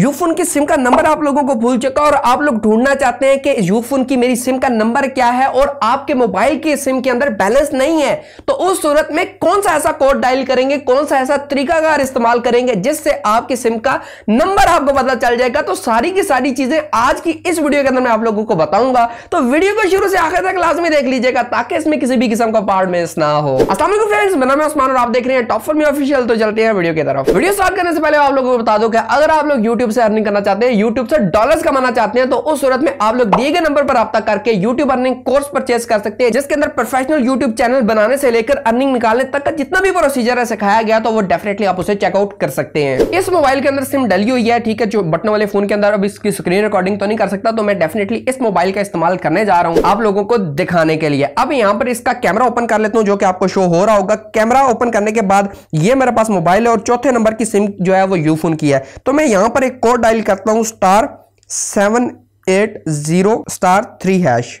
यूफोन की सिम का नंबर आप लोगों को भूल चुका और आप लोग ढूंढना चाहते हैं कि यूफोन की मेरी सिम का नंबर क्या है और आपके मोबाइल की सिम के अंदर बैलेंस नहीं है तो उस सूरत में कौन सा ऐसा कोड डायल करेंगे कौन सा ऐसा तरीकाकार इस्तेमाल करेंगे जिससे आपकी सिम का नंबर आपको पता चल जाएगा तो सारी की सारी चीजें आज की इस वीडियो के अंदर मैं आप लोगों को बताऊंगा तो वीडियो को शुरू से आखिर तक लाजमी देख लीजिएगा ताकि इसमें किसी भी किस्म का पार्ट मिस ना हो असला फ्रेंड्स मेरा मैं उस्मान और आप देख रहे हैं टॉप फॉर ऑफिशियल तो चलते हैं वीडियो की तरफ वीडियो स्टार्ट करने से पहले आप लोगों को बता दो अगर आप लोग यूट्यूब यूट्यूब से अर्निंग करना चाहते हैं यूट्यूब से डॉलर्स कमाना चाहते हैं तो उस सूरत में आप लोग दिए गए नंबर पर आप करके यूट्यूब अर्निंग कोर्स परचेज कर सकते हैं जिसके अंदर प्रोफेशनल यूट्यूब चैनल बनाने से लेकर अर्निंग निकालने तक का जितना भी प्रोसीजर है सिखाया गया तो वो डेफिनेटली आप उसे चेकआउट कर सकते हैं इस मोबाइल के अंदर सिम डली हुई है ठीक है जो बटन वाले फोन के अंदर अब इसकी स्क्रीन रिकॉर्डिंग तो नहीं कर सकता तो मैं डेफिनेटली इस मोबाइल का इस्तेमाल करने जा रहा हूँ आप लोगों को दिखाने के लिए अब यहाँ पर इसका कैमरा ओपन कर लेता हूँ जो कि आपको शो हो रहा होगा कैमरा ओपन करने के बाद ये मेरे पास मोबाइल है और चौथे नंबर की सिम जो है वो यू फोन की है तो मैं यहाँ पर एक कोड डायल करता हूं star seven eight zero star three hash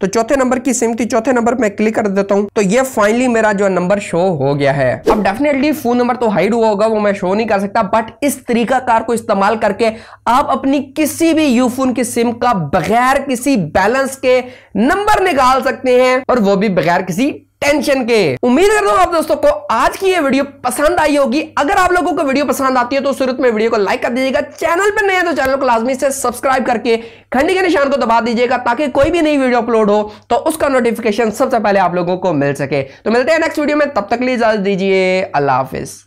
तो चौथे नंबर की सिम थी चौथे नंबर पे क्लिक कर देता हूं तो ये फाइनली मेरा जो नंबर शो हो गया है अब डेफिनेटली फोन नंबर तो हाइड हुआ होगा वो मैं शो नहीं कर सकता बट इस तरीका कार को इस्तेमाल करके आप अपनी किसी भी यूफोन की सिम का बगैर किसी बैलेंस के नंबर निकाल सकते हैं और वो भी बगैर किसी टेंशन के उम्मीद करता हूं आप दोस्तों को आज की ये वीडियो पसंद आई होगी अगर आप लोगों को वीडियो पसंद आती है तो शुरू में वीडियो को लाइक कर दीजिएगा चैनल पर नए तो चैनल को लाजमी से सब्सक्राइब करके खंडी के निशान को दबा दीजिएगा ताकि कोई भी नई वीडियो अपलोड हो तो उसका नोटिफिकेशन सबसे पहले आप लोगों को मिल सके तो मिलते हैं नेक्स्ट वीडियो में तब तक लिए इजाजत दीजिए अल्लाह हाफिज